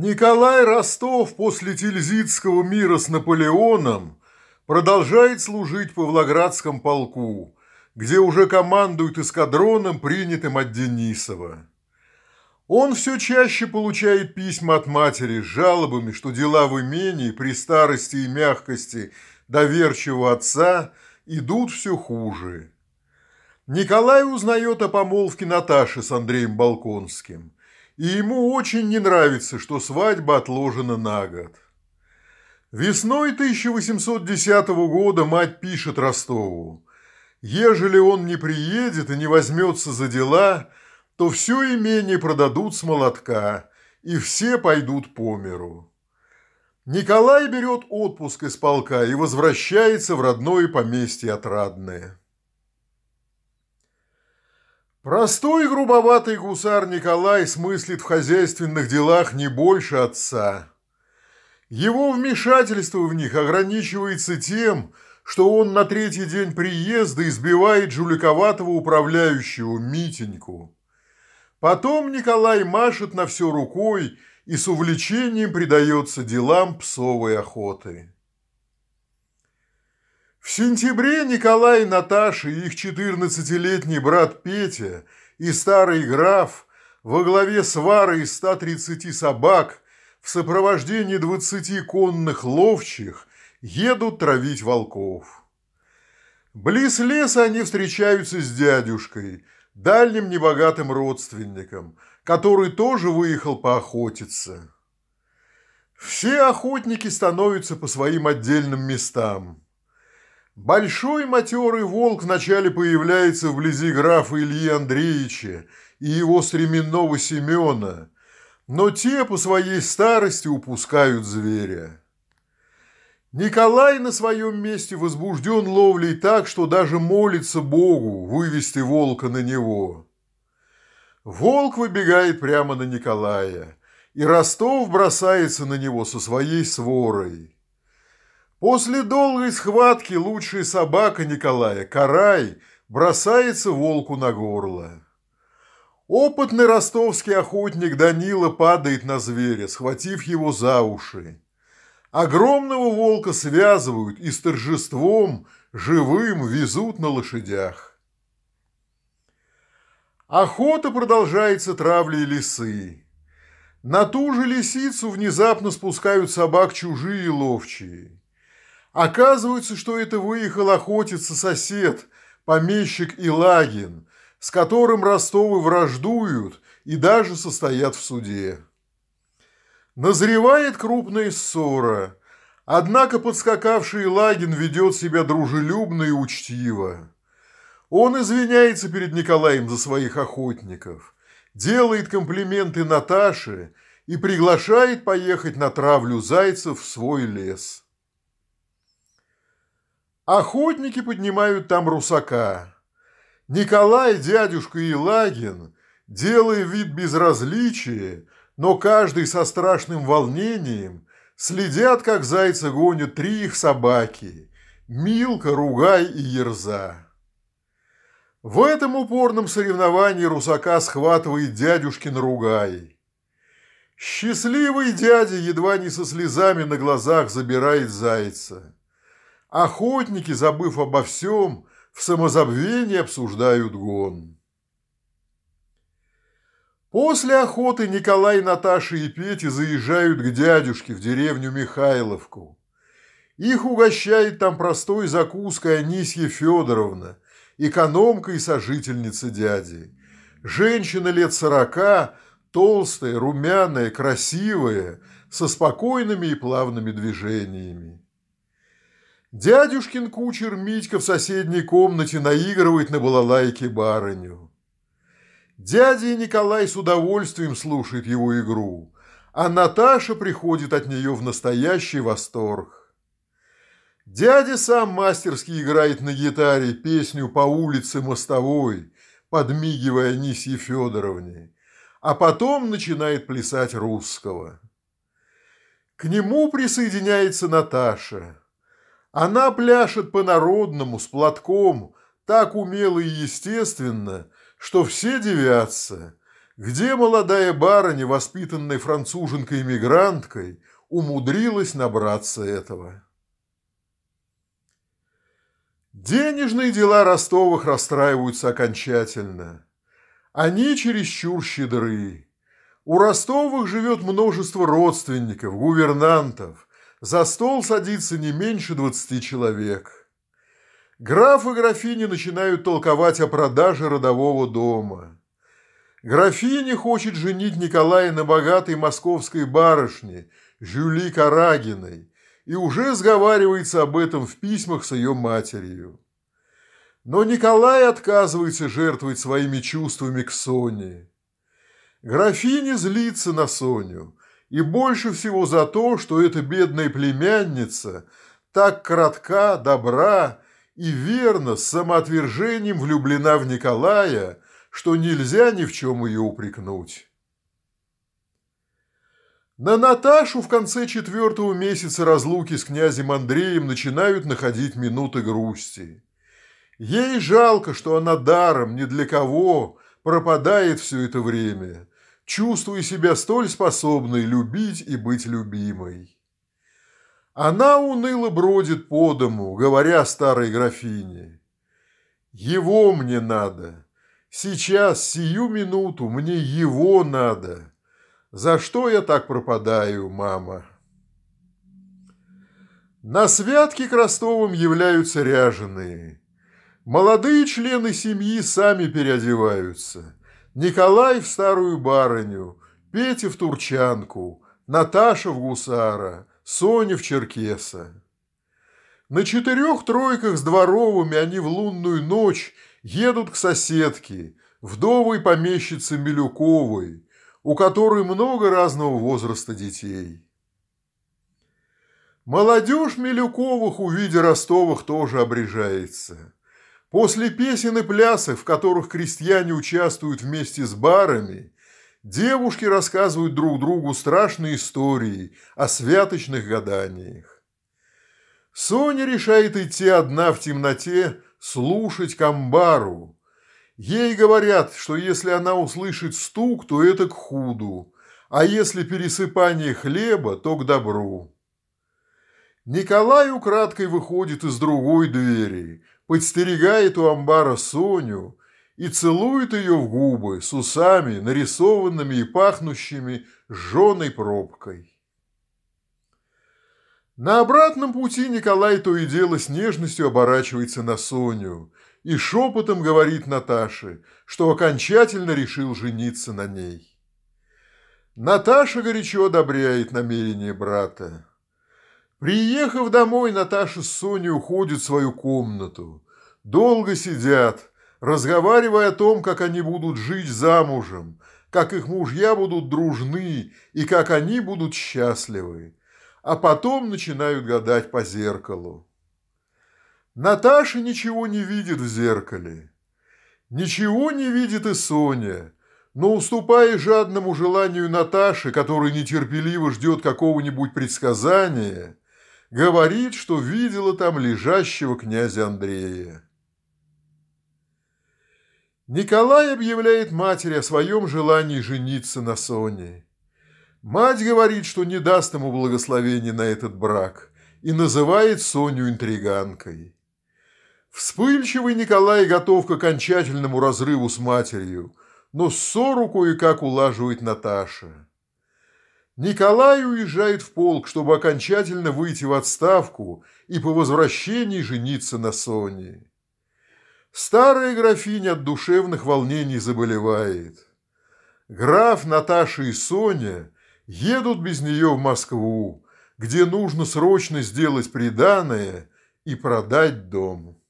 Николай Ростов после Тильзитского мира с Наполеоном продолжает служить по Павлоградском полку, где уже командует эскадроном, принятым от Денисова. Он все чаще получает письма от матери с жалобами, что дела в имении при старости и мягкости доверчивого отца идут все хуже. Николай узнает о помолвке Наташи с Андреем Балконским – и ему очень не нравится, что свадьба отложена на год. Весной 1810 года мать пишет Ростову, «Ежели он не приедет и не возьмется за дела, то все имение продадут с молотка, и все пойдут по миру». Николай берет отпуск из полка и возвращается в родное поместье Отрадное. Простой грубоватый гусар Николай смыслит в хозяйственных делах не больше отца. Его вмешательство в них ограничивается тем, что он на третий день приезда избивает жуликоватого управляющего Митеньку. Потом Николай машет на все рукой и с увлечением предается делам псовой охоты. В сентябре Николай и Наташа, их 14-летний брат Петя и старый граф во главе с Варой из 130 собак в сопровождении 20 конных ловчих едут травить волков. Близ леса они встречаются с дядюшкой, дальним небогатым родственником, который тоже выехал поохотиться. Все охотники становятся по своим отдельным местам. Большой матерый волк вначале появляется вблизи графа Ильи Андреевича и его стременного Семена, но те по своей старости упускают зверя. Николай на своем месте возбужден ловлей так, что даже молится Богу вывести волка на него. Волк выбегает прямо на Николая, и Ростов бросается на него со своей сворой. После долгой схватки лучшая собака Николая, Карай, бросается волку на горло. Опытный ростовский охотник Данила падает на зверя, схватив его за уши. Огромного волка связывают и с торжеством живым везут на лошадях. Охота продолжается травлей лисы. На ту же лисицу внезапно спускают собак чужие ловчие. Оказывается, что это выехал охотиться сосед, помещик Илагин, с которым Ростовы враждуют и даже состоят в суде. Назревает крупная ссора, однако подскакавший Илагин ведет себя дружелюбно и учтиво. Он извиняется перед Николаем за своих охотников, делает комплименты Наташе и приглашает поехать на травлю зайцев в свой лес. Охотники поднимают там русака. Николай, дядюшка Елагин, делая вид безразличия, но каждый со страшным волнением, следят, как зайца гонят три их собаки – Милка, Ругай и Ерза. В этом упорном соревновании русака схватывает дядюшкин Ругай. Счастливый дядя едва не со слезами на глазах забирает зайца. Охотники, забыв обо всем, в самозабвении обсуждают гон. После охоты Николай, Наташа и Петя заезжают к дядюшке в деревню Михайловку. Их угощает там простой закуской Анисья Федоровна, экономка и сожительница дяди. Женщина лет сорока, толстая, румяная, красивая, со спокойными и плавными движениями. Дядюшкин кучер Митька в соседней комнате наигрывает на балалайке барыню. Дядя Николай с удовольствием слушает его игру, а Наташа приходит от нее в настоящий восторг. Дядя сам мастерски играет на гитаре песню «По улице мостовой», подмигивая Нисье Федоровне, а потом начинает плясать русского. К нему присоединяется Наташа – она пляшет по-народному, с платком, так умело и естественно, что все девятся. Где молодая барыня, воспитанная француженкой-мигранткой, умудрилась набраться этого? Денежные дела Ростовых расстраиваются окончательно. Они чересчур щедры. У Ростовых живет множество родственников, гувернантов – за стол садится не меньше 20 человек. Граф и графиня начинают толковать о продаже родового дома. Графиня хочет женить Николая на богатой московской барышне Жюли Карагиной и уже сговаривается об этом в письмах с ее матерью. Но Николай отказывается жертвовать своими чувствами к Соне. Графиня злится на Соню – и больше всего за то, что эта бедная племянница так кратка, добра и верно с самоотвержением влюблена в Николая, что нельзя ни в чем ее упрекнуть. На Наташу в конце четвертого месяца разлуки с князем Андреем начинают находить минуты грусти. Ей жалко, что она даром ни для кого пропадает все это время, чувствуя себя столь способной любить и быть любимой. Она уныло бродит по дому, говоря старой графине. «Его мне надо. Сейчас, сию минуту, мне его надо. За что я так пропадаю, мама?» На святки к Ростовым являются ряженые. Молодые члены семьи сами переодеваются – Николай в старую барыню, Петя в турчанку, Наташа в гусара, Соня в черкеса. На четырех тройках с дворовыми они в лунную ночь едут к соседке, вдовой помещице Милюковой, у которой много разного возраста детей. Молодежь Милюковых, увидя Ростовых, тоже обрежается. После песен и плясов, в которых крестьяне участвуют вместе с барами, девушки рассказывают друг другу страшные истории о святочных гаданиях. Соня решает идти одна в темноте слушать камбару. Ей говорят, что если она услышит стук, то это к худу, а если пересыпание хлеба, то к добру. Николай украдкой выходит из другой двери – подстерегает у амбара Соню и целует ее в губы с усами, нарисованными и пахнущими жженой пробкой. На обратном пути Николай то и дело с нежностью оборачивается на Соню и шепотом говорит Наташе, что окончательно решил жениться на ней. Наташа горячо одобряет намерение брата. Приехав домой, Наташа с Соней уходят в свою комнату. Долго сидят, разговаривая о том, как они будут жить замужем, как их мужья будут дружны и как они будут счастливы. А потом начинают гадать по зеркалу. Наташа ничего не видит в зеркале. Ничего не видит и Соня, но уступая жадному желанию Наташи, которая нетерпеливо ждет какого-нибудь предсказания – Говорит, что видела там лежащего князя Андрея. Николай объявляет матери о своем желании жениться на Соне. Мать говорит, что не даст ему благословения на этот брак и называет Соню интриганкой. Вспыльчивый Николай готов к окончательному разрыву с матерью, но ссору кое-как улаживает Наташа. Николай уезжает в полк, чтобы окончательно выйти в отставку и по возвращении жениться на Соне. Старая графиня от душевных волнений заболевает. Граф, Наташа и Соня едут без нее в Москву, где нужно срочно сделать приданое и продать дом.